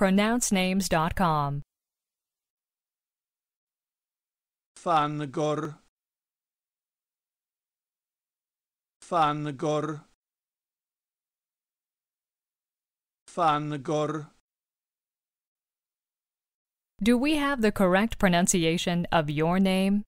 pronouncenames.com. Fangor Fangor Fangor Do we have the correct pronunciation of your name?